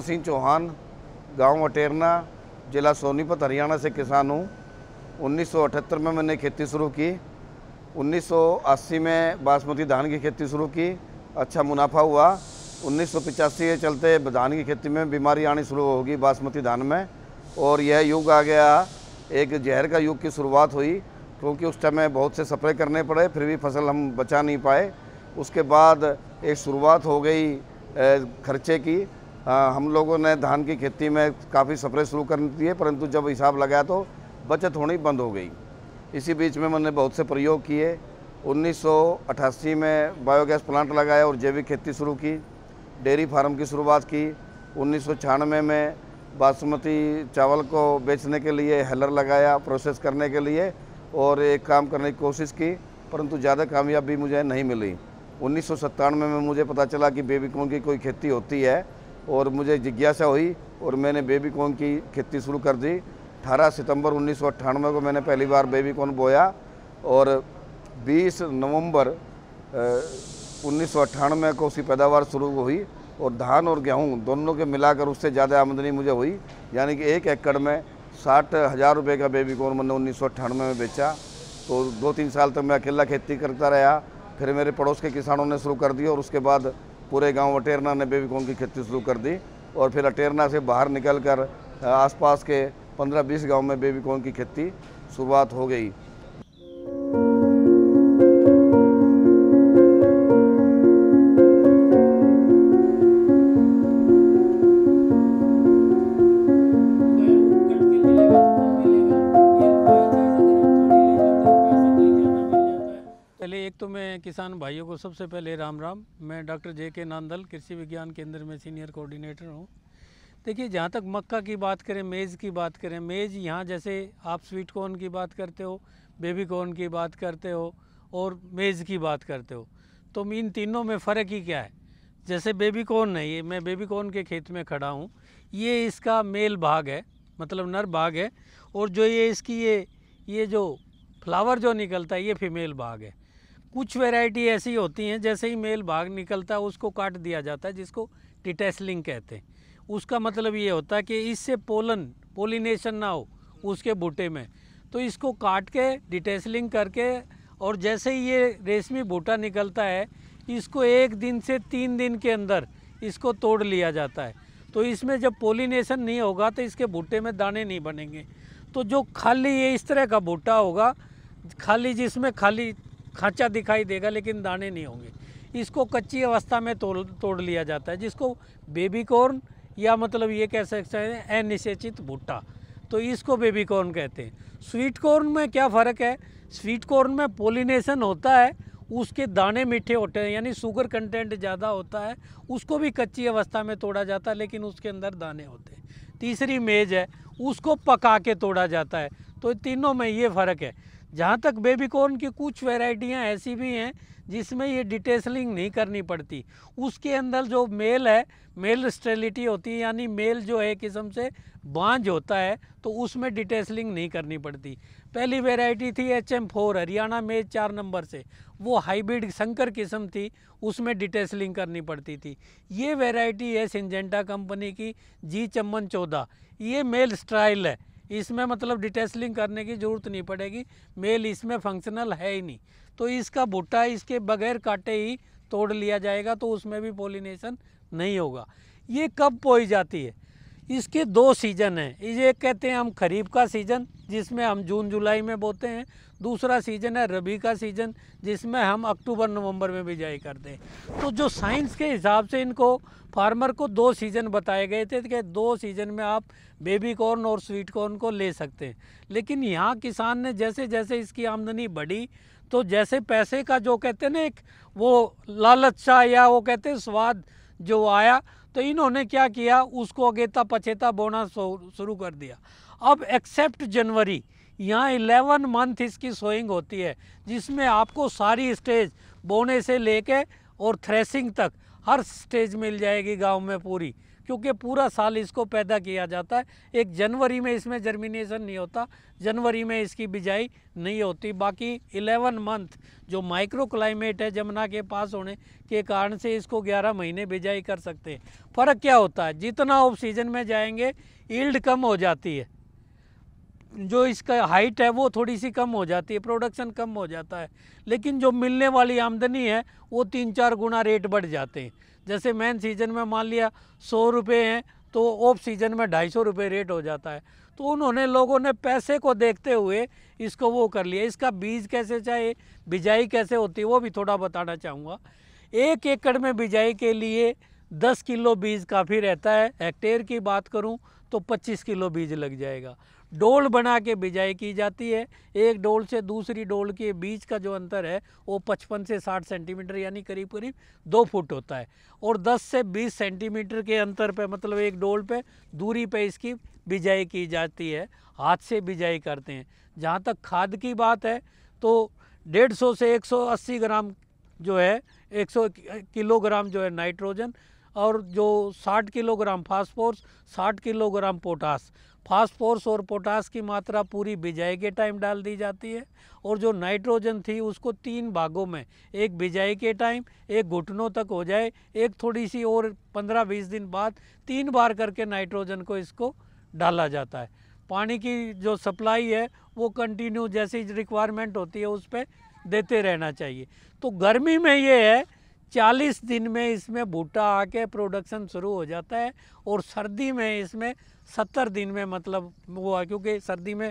कमल सिंह चौहान गांव अटेरना जिला सोनीपत हरियाणा से किसान हूँ 1978 में मैंने खेती शुरू की 1980 में बासमती धान की खेती शुरू की अच्छा मुनाफा हुआ उन्नीस सौ के चलते धान की खेती में बीमारी आनी शुरू होगी बासमती धान में और यह युग आ गया एक जहर का युग की शुरुआत हुई क्योंकि उस टाइम में बहुत से सप्रे करने पड़े फिर भी फसल हम बचा नहीं पाए उसके बाद एक शुरुआत हो गई खर्चे की हम लोगों ने धान की खेती में काफ़ी सफरें शुरू कर दिए परंतु जब हिसाब लगाया तो बचत होनी बंद हो गई इसी बीच में मैंने बहुत से प्रयोग किए 1988 में बायोगैस प्लांट लगाया और जैविक खेती शुरू की डेयरी फार्म की शुरुआत की उन्नीस में बासमती चावल को बेचने के लिए हेलर लगाया प्रोसेस करने के लिए और एक काम करने की कोशिश की परंतु ज़्यादा कामयाबी मुझे नहीं मिली उन्नीस में मुझे पता चला कि बेबी कॉर्न की कोई खेती होती है और मुझे जिज्ञासा हुई और मैंने बेबी कॉर्न की खेती शुरू कर दी 18 सितंबर उन्नीस को मैंने पहली बार बेबी कॉर्न बोया और 20 नवंबर उन्नीस को उसकी पैदावार शुरू हुई और धान और गेहूं दोनों के मिलाकर उससे ज़्यादा आमदनी मुझे हुई यानी कि एक एकड़ में साठ हज़ार रुपये का बेबी कॉर्न मैंने उन्नीस में बेचा तो दो तीन साल तक मैं अकेला खेती करता रहा फिर मेरे पड़ोस के किसानों ने शुरू कर दिया और उसके बाद पूरे गांव अटेरना ने बेबीकॉर्न की खेती शुरू कर दी और फिर अटेरना से बाहर निकल कर आसपास के पंद्रह बीस गाँव में बेबीकॉर्न की खेती शुरुआत हो गई किसान भाइयों को सबसे पहले राम राम मैं डॉक्टर जे के नांदल कृषि विज्ञान केंद्र में सीनियर कोऑर्डिनेटर हूँ देखिए जहाँ तक मक्का की बात करें मेज़ की बात करें मेज़ यहाँ जैसे आप स्वीट कॉर्न की बात करते हो बेबी कॉर्न की बात करते हो और मेज़ की बात करते हो तो इन तीनों में फ़र्क ही क्या है जैसे बेबी कॉर्न है ये मैं बेबी कॉर्न के खेत में खड़ा हूँ ये इसका मेल भाग है मतलब नर भाग है और जो ये इसकी ये ये जो फ्लावर जो निकलता है ये फीमेल भाग है कुछ वैरायटी ऐसी होती हैं जैसे ही मेल भाग निकलता है उसको काट दिया जाता है जिसको टिटेसलिंग कहते हैं उसका मतलब ये होता है कि इससे पोलन पोलिनेशन ना हो उसके बूटे में तो इसको काट के डिटेसलिंग करके और जैसे ही ये रेशमी बूटा निकलता है इसको एक दिन से तीन दिन के अंदर इसको तोड़ लिया जाता है तो इसमें जब पोलिनेशन नहीं होगा तो इसके बूटे में दाने नहीं बनेंगे तो जो खाली ये इस तरह का बूटा होगा खाली जिसमें खाली खर्चा दिखाई देगा लेकिन दाने नहीं होंगे इसको कच्ची अवस्था में तोड़ तोड़ लिया जाता है जिसको बेबी कॉर्न या मतलब ये कह सकते हैं अनिषेचित भुट्टा तो इसको बेबी कॉर्न कहते हैं स्वीट कॉर्न में क्या फ़र्क है स्वीट कॉर्न में पोलिनेशन होता है उसके दाने मीठे होते हैं यानी शुगर कंटेंट ज़्यादा होता है उसको भी कच्ची अवस्था में तोड़ा जाता है लेकिन उसके अंदर दाने होते हैं तीसरी मेज है उसको पका के तोड़ा जाता है तो तीनों में ये फ़र्क है जहाँ तक बेबीकॉर्न की कुछ वेराइटियाँ ऐसी भी हैं जिसमें ये डिटेसलिंग नहीं करनी पड़ती उसके अंदर जो मेल है मेल स्टेलिटी होती है यानी मेल जो है किस्म से बांझ होता है तो उसमें डिटेसलिंग नहीं करनी पड़ती पहली वेराइटी थी एच एम फोर हरियाणा में चार नंबर से वो हाइब्रिड संकर किस्म थी उसमें डिटेसलिंग करनी पड़ती थी ये वेराइटी है सिंजेंटा कंपनी की जी चम्मन चौदह ये मेल स्ट्राइल है इसमें मतलब डिटेसलिंग करने की ज़रूरत नहीं पड़ेगी मेल इसमें फंक्शनल है ही नहीं तो इसका भुट्टा इसके बगैर काटे ही तोड़ लिया जाएगा तो उसमें भी पोलिनेशन नहीं होगा ये कब पोई जाती है इसके दो सीज़न हैं एक कहते हैं हम खरीफ का सीज़न जिसमें हम जून जुलाई में बोते हैं दूसरा सीज़न है रबी का सीज़न जिसमें हम अक्टूबर नवंबर में बिजाई करते हैं तो जो साइंस के हिसाब से इनको फार्मर को दो सीज़न बताए गए थे कि दो सीज़न में आप बेबी कॉर्न और स्वीट कॉर्न को ले सकते हैं लेकिन यहाँ किसान ने जैसे जैसे इसकी आमदनी बढ़ी तो जैसे पैसे का जो कहते हैं ना एक वो लालचा या वो कहते हैं स्वाद जो आया तो इन्होंने क्या किया उसको अगेता पछेता बोना शुरू कर दिया अब एक्सेप्ट जनवरी यहाँ 11 मंथ इसकी सोइंग होती है जिसमें आपको सारी स्टेज बोने से लेके और थ्रेसिंग तक हर स्टेज मिल जाएगी गांव में पूरी क्योंकि पूरा साल इसको पैदा किया जाता है एक जनवरी में इसमें जर्मिनेशन नहीं होता जनवरी में इसकी बिजाई नहीं होती बाकी 11 मंथ जो माइक्रो क्लाइमेट है जमुना के पास होने के कारण से इसको 11 महीने बिजाई कर सकते हैं फ़र्क क्या होता है जितना ऑफ सीजन में जाएंगे ईल्ड कम हो जाती है जो इसका हाइट है वो थोड़ी सी कम हो जाती है प्रोडक्शन कम हो जाता है लेकिन जो मिलने वाली आमदनी है वो तीन चार गुना रेट बढ़ जाते हैं जैसे मैन सीजन में मान लिया सौ रुपये हैं तो ऑफ सीजन में ढाई सौ रुपये रेट हो जाता है तो उन्होंने लोगों ने पैसे को देखते हुए इसको वो कर लिया इसका बीज कैसे चाहिए बिजाई कैसे होती है वो भी थोड़ा बताना चाहूँगा एक एकड़ में बिजाई के लिए दस किलो बीज काफ़ी रहता है हेक्टेयर की बात करूँ तो 25 किलो बीज लग जाएगा डोल बना के बिजाई की जाती है एक डोल से दूसरी डोल के बीज का जो अंतर है वो 55 से 60 सेंटीमीटर यानी करीब करीब दो फुट होता है और 10 से 20 सेंटीमीटर के अंतर पे मतलब एक डोल पे दूरी पे इसकी बिजाई की जाती है हाथ से बिजाई करते हैं जहाँ तक खाद की बात है तो डेढ़ से एक ग्राम जो है एक किलोग्राम जो है नाइट्रोजन और जो 60 kilogram phosphorus 60 kilogram potash phosphorus और पोटास की मात्रा पूरी बिजाई के टाइम डाल दी जाती है और जो नाइट्रोजन थी उसको तीन भागों में एक बिजाई के टाइम एक घुटनों तक हो जाए एक थोड़ी सी और 15-20 दिन बाद तीन बार करके नाइट्रोजन को इसको डाला जाता है पानी की जो सप्लाई है वो कंटिन्यू जैसी रिक्वायरमेंट होती है उस पर देते रहना चाहिए तो गर्मी में ये है चालीस दिन में इसमें बूटा आके प्रोडक्शन शुरू हो जाता है और सर्दी में इसमें सत्तर दिन में मतलब वो है क्योंकि सर्दी में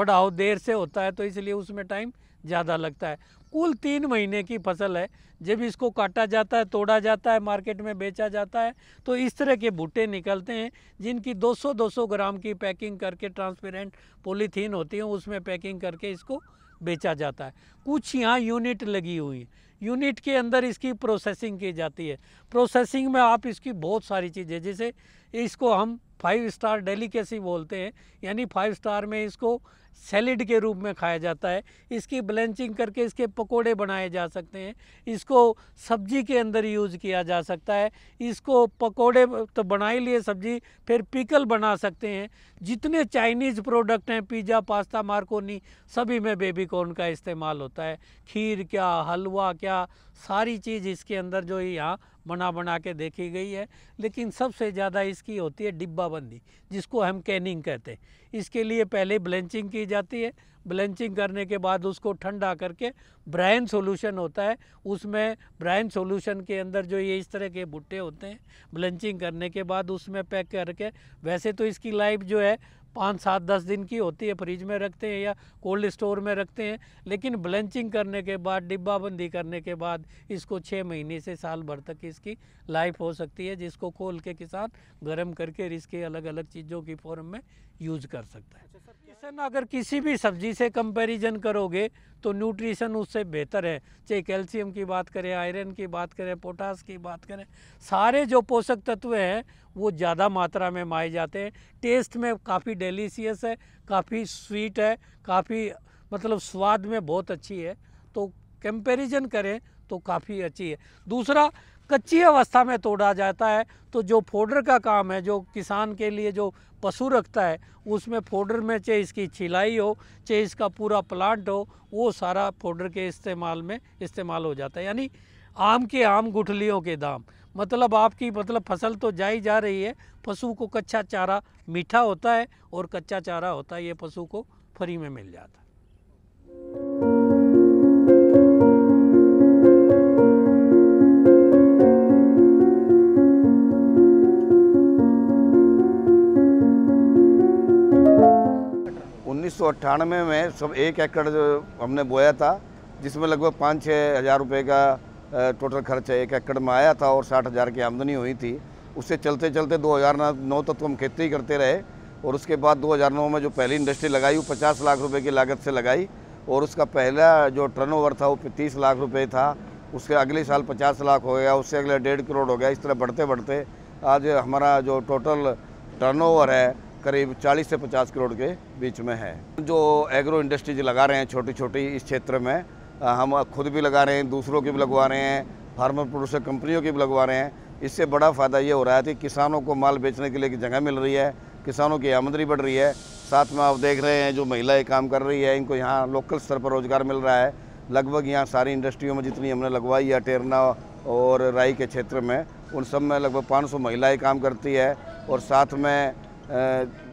बढ़ाव देर से होता है तो इसलिए उसमें टाइम ज़्यादा लगता है कुल तीन महीने की फसल है जब इसको काटा जाता है तोड़ा जाता है मार्केट में बेचा जाता है तो इस तरह के भुट्टे निकलते हैं जिनकी 200-200 ग्राम की पैकिंग करके ट्रांसपेरेंट पॉलीथीन होती है उसमें पैकिंग करके इसको बेचा जाता है कुछ यहाँ यूनिट लगी हुई है यूनिट के अंदर इसकी प्रोसेसिंग की जाती है प्रोसेसिंग में आप इसकी बहुत सारी चीज़ें जैसे इसको हम फाइव स्टार डेलीकेसी बोलते हैं यानी फाइव स्टार में इसको सैलेड के रूप में खाया जाता है इसकी ब्लेंचिंग करके इसके पकोड़े बनाए जा सकते हैं इसको सब्जी के अंदर यूज किया जा सकता है इसको पकोड़े तो बना ही लिए सब्जी फिर पिकल बना सकते हैं जितने चाइनीज़ प्रोडक्ट हैं पिज़्ज़ा पास्ता मार्कोनी सभी में बेबी कॉर्न का इस्तेमाल होता है खीर क्या हलवा क्या सारी चीज़ इसके अंदर जो यहाँ बना बना के देखी गई है लेकिन सबसे ज़्यादा इसकी होती है डिब्बा बंदी जिसको हम कैनिंग कहते हैं इसके लिए पहले ब्लेंचिंग की जाती है ब्लेंचिंग करने के बाद उसको ठंडा करके ब्राइन सॉल्यूशन होता है उसमें ब्राइन सॉल्यूशन के अंदर जो ये इस तरह के भुट्टे होते हैं ब्लेंचिंग करने के बाद उसमें पैक करके वैसे तो इसकी लाइफ जो है पाँच सात दस दिन की होती है फ्रिज में रखते हैं या कोल्ड स्टोर में रखते हैं लेकिन ब्लेंचिंग करने के बाद डिब्बाबंदी करने के बाद इसको छः महीने से साल भर तक इसकी लाइफ हो सकती है जिसको खोल के किसान गर्म करके इसके अलग अलग चीज़ों की फॉर्म में यूज कर सकता है न्यूट्रिशन अच्छा, अगर किसी भी सब्जी से कंपैरिजन करोगे तो न्यूट्रिशन उससे बेहतर है चाहे कैल्शियम की बात करें आयरन की बात करें पोटास की बात करें सारे जो पोषक तत्व हैं वो ज़्यादा मात्रा में माए जाते हैं टेस्ट में काफ़ी डेलीसियस है काफ़ी स्वीट है काफ़ी मतलब स्वाद में बहुत अच्छी है तो कंपेरिजन करें तो काफ़ी अच्छी है दूसरा कच्ची अवस्था में तोड़ा जाता है तो जो फोडर का काम है जो किसान के लिए जो पशु रखता है उसमें फोडर में चाहे इसकी छिलाई हो चाहे इसका पूरा प्लांट हो वो सारा फोडर के इस्तेमाल में इस्तेमाल हो जाता है यानी आम के आम गुठलियों के दाम मतलब आपकी मतलब फसल तो जाई जा रही है पशु को कच्चा चारा मीठा होता है और कच्चा चारा होता है ये पशु को फ्री में मिल जाता है उन्नीस में सब एक एकड़ जो हमने बोया था जिसमें लगभग पाँच छः हज़ार रुपये का टोटल खर्च एक एकड़ में आया था और साठ हज़ार की आमदनी हुई थी उससे चलते चलते 2009 तक तो हम खेती करते रहे और उसके बाद 2009 में जो पहली इंडस्ट्री लगाई वो 50 लाख रुपए की लागत से लगाई और उसका पहला जो टर्नओवर था वो 30 लाख रुपए था उसके अगले साल 50 लाख हो गया उससे अगले डेढ़ करोड़ हो गया इस तरह बढ़ते बढ़ते आज हमारा जो टोटल टर्न है करीब 40 से 50 करोड़ के बीच में है जो एग्रो इंडस्ट्रीज लगा रहे हैं छोटी छोटी इस क्षेत्र में हम खुद भी लगा रहे हैं दूसरों की भी लगवा रहे हैं फार्मर प्रोड्यूसर कंपनियों की भी लगवा रहे हैं इससे बड़ा फ़ायदा ये हो रहा है कि किसानों को माल बेचने के लिए जगह मिल रही है किसानों की आमदनी बढ़ रही है साथ में आप देख रहे हैं जो महिलाएं काम कर रही है इनको यहाँ लोकल स्तर पर रोज़गार मिल रहा है लगभग यहाँ सारी इंडस्ट्रियों में जितनी हमने लगवाई है टेरना और राई के क्षेत्र में उन सब में लगभग 500 महिलाएं काम करती है और साथ में uh,